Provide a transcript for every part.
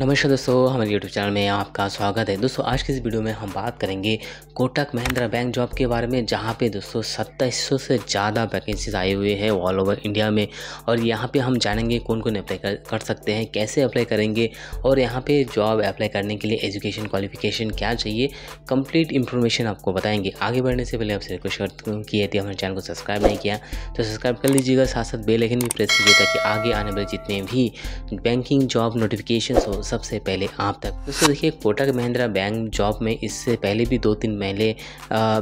नमस्कार दोस्तों हमारे YouTube चैनल में आपका स्वागत है दोस्तों आज के इस वीडियो में हम बात करेंगे कोटक महिंद्रा बैंक जॉब के बारे में जहां पे दोस्तों सत्ताईस से ज़्यादा वैकेंसीज आए हुए हैं ऑल ओवर इंडिया में और यहां पे हम जानेंगे कौन कौन अप्लाई कर, कर सकते हैं कैसे अप्लाई करेंगे और यहाँ पर जॉब अप्लाई करने के लिए एजुकेशन क्वालिफिकेशन क्या चाहिए कम्प्लीट इन्फॉर्मेशन आपको बताएंगे आगे बढ़ने से पहले आपसे रिक्वेस्ट करती हूँ कि यदि हमारे चैनल को सब्सक्राइब नहीं किया तो सब्सक्राइब कर लीजिएगा साथ साथ बेलेकिन भी प्रेस कीजिए ताकि आगे आने वाले जितने भी बैंकिंग जॉब नोटिफिकेशन हो सबसे पहले आप तक दोस्तों देखिए कोटक महिंद्रा बैंक जॉब में इससे पहले भी दो तीन महीने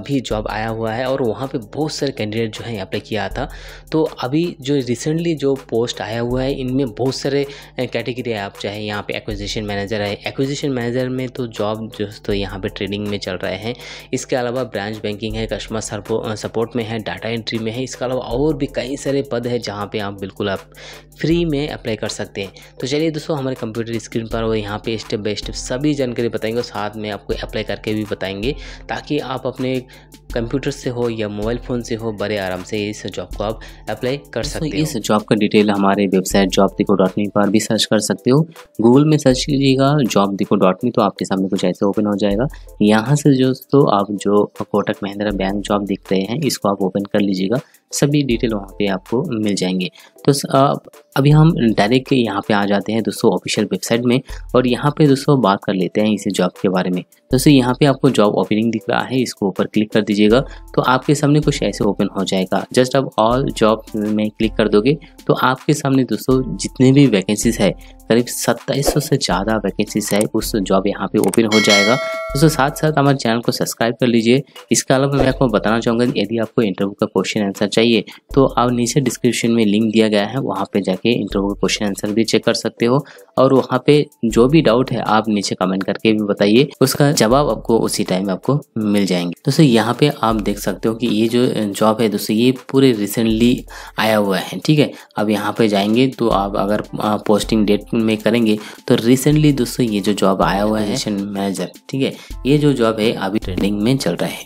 भी जॉब आया हुआ है और वहाँ पे बहुत सारे कैंडिडेट जो है अप्लाई किया था तो अभी जो रिसेंटली जो पोस्ट आया हुआ है इनमें बहुत सारे कैटेगरी है आप चाहे यहाँ पे एक्विजिशन मैनेजर है एक्विजिशन मैनेजर में तो जॉब जो तो यहाँ पर ट्रेनिंग में चल रहे हैं इसके अलावा ब्रांच बैंकिंग है कस्टमर सपोर्ट में है डाटा एंट्री में है इसके अलावा और भी कई सारे पद है जहाँ पर आप बिल्कुल आप फ्री में अप्लाई कर सकते हैं तो चलिए दोस्तों हमारे कंप्यूटर स्क्रीन स्क्रीन पर और यहाँ पे स्टेप बाई स्टेप सभी जानकारी बताएंगे और साथ में आपको अप्लाई करके भी बताएंगे ताकि आप अपने कंप्यूटर से हो या मोबाइल फ़ोन से हो बड़े आराम से इस जॉब को आप अप्लाई तो कर सकते हो इस जॉब का डिटेल हमारे वेबसाइट जॉब दिको डॉट मी पर भी सर्च कर सकते हो गूगल में सर्च कीजिएगा जॉब दिको डॉट मी तो आपके सामने कुछ ऐसे ओपन हो जाएगा यहाँ से दोस्तों आप जो कोटक महिंद्रा बैंक जॉब दिख रहे हैं इसको आप ओपन कर लीजिएगा सभी डिटेल वहाँ पे आपको मिल जाएंगे तो अभी हम डायरेक्ट यहाँ पे आ जाते हैं दोस्तों ऑफिशियल वेबसाइट में और यहाँ पे दोस्तों बात कर लेते हैं इसी जॉब के बारे में दोस्तों यहाँ पे आपको जॉब ओपनिंग दिख रहा है इसको ऊपर क्लिक कर दीजिएगा तो आपके सामने कुछ ऐसे ओपन हो जाएगा जस्ट आप ऑल जॉब में क्लिक कर दोगे तो आपके सामने दोस्तों जितने भी वैकेंसीज है करीब सत्ताईस से ज़्यादा वैकेंसीज है उस जॉब यहाँ पे ओपन हो जाएगा दोस्तों साथ साथ हमारे चैनल को सब्सक्राइब कर लीजिए इसके अलावा मैं आपको बताना चाहूँगा यदि आपको इंटरव्यू का क्वेश्चन आंसर चाहिए तो आप नीचे डिस्क्रिप्शन में लिंक दिया गया है वहाँ पर जाके इंटरव्यू का क्वेश्चन आंसर भी चेक कर सकते हो और वहाँ पर जो भी डाउट है आप नीचे कमेंट करके भी बताइए उसका जवाब आपको उसी टाइम आपको मिल जाएंगे दोस्तों यहाँ पर आप देख सकते हो कि ये जो जॉब है दोस्तों ये पूरे रिसेंटली आया हुआ है ठीक है अब यहाँ पे जाएंगे तो आप अगर पोस्टिंग डेट में करेंगे तो रिसेंटली दोस्तों ये जो जॉब आया हुआ है मैनेजर ठीक है ये जो जॉब है अभी ट्रेंडिंग में चल रहा है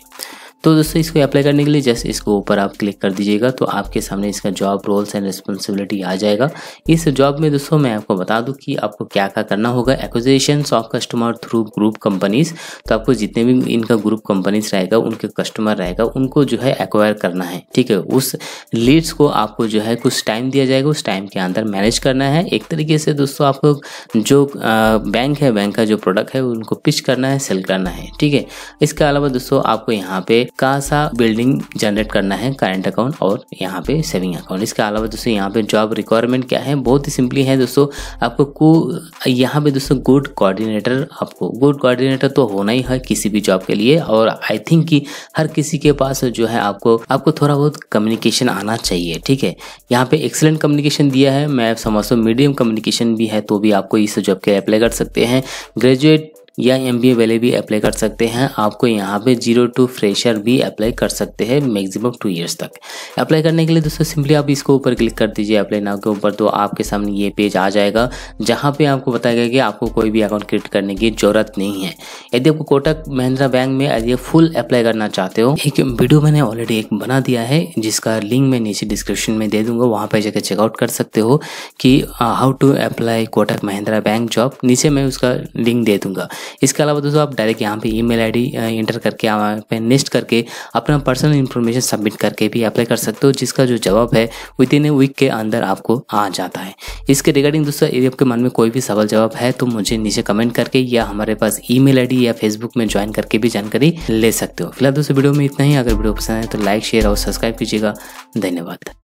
तो दोस्तों इसको अप्लाई करने के लिए जस्ट इसको ऊपर आप क्लिक कर दीजिएगा तो आपके सामने इसका जॉब रोल्स एंड रिस्पॉन्सिबिलिटी आ जाएगा इस जॉब में दोस्तों मैं आपको बता दूं कि आपको क्या क्या करना होगा acquisition of customer through group companies तो आपको जितने भी इनका ग्रुप कंपनीज रहेगा उनके कस्टमर रहेगा उनको जो है एक्वायर करना है ठीक है उस लीड्स को आपको जो है कुछ टाइम दिया जाएगा उस टाइम के अंदर मैनेज करना है एक तरीके से दोस्तों आपको जो बैंक है बैंक का जो प्रोडक्ट है उनको पिच करना है सेल करना है ठीक है इसके अलावा दोस्तों आपको यहाँ पे का सा बिल्डिंग जनरेट करना है करंट अकाउंट और यहाँ पे सेविंग अकाउंट इसके अलावा दोस्तों यहाँ पे जॉब रिक्वायरमेंट क्या है बहुत ही सिंपली है दोस्तों आपको को यहाँ पे दोस्तों गुड कोऑर्डिनेटर आपको गुड कोऑर्डिनेटर तो होना ही है किसी भी जॉब के लिए और आई थिंक कि हर किसी के पास जो है आपको आपको थोड़ा बहुत कम्युनिकेशन आना चाहिए ठीक है यहाँ पे एक्सलेंट कम्युनिकेशन दिया है मैं समझता हूँ मीडियम कम्युनिकेशन भी है तो भी आपको इस जॉब के अप्लाई कर सकते हैं ग्रेजुएट या एम बी ए वाले भी अप्लाई कर सकते हैं आपको यहाँ पे जीरो टू फ्रेशर भी अप्लाई कर सकते हैं मैक्सिमम टू ईयर्स तक अप्लाई करने के लिए दोस्तों सिंपली आप इसको ऊपर क्लिक कर दीजिए अप्लाई नाव के ऊपर तो आपके सामने ये पेज आ जाएगा जहाँ पे आपको बताया गया कि आपको कोई भी अकाउंट क्रिएट करने की जरूरत नहीं है यदि आपको कोटक महिंद्रा बैंक में यदि फुल अप्लाई करना चाहते हो एक वीडियो मैंने ऑलरेडी एक बना दिया है जिसका लिंक मैं नीचे डिस्क्रिप्शन में दे दूंगा वहाँ पर जाकर चेकआउट कर सकते हो कि how to apply Kotak Mahindra bank job नीचे मैं उसका लिंक दे दूंगा इसके अलावा दोस्तों आप डायरेक्ट यहाँ पे ईमेल आईडी इंटर करके यहाँ पे नेस्ट करके अपना पर्सनल इन्फॉर्मेशन सबमिट करके भी अप्लाई कर सकते हो जिसका जो जवाब है विद इन ए वीक के अंदर आपको आ जाता है इसके रिगार्डिंग दोस्तों यदि आपके मन में कोई भी सवाल जवाब है तो मुझे नीचे कमेंट करके या हमारे पास आई डी या फेसबुक में ज्वाइन करके भी जानकारी ले सकते हो फिलहाल दोस्तों वीडियो में इतना ही अगर वीडियो पसंद है तो लाइक शेयर और सब्सक्राइब कीजिएगा धन्यवाद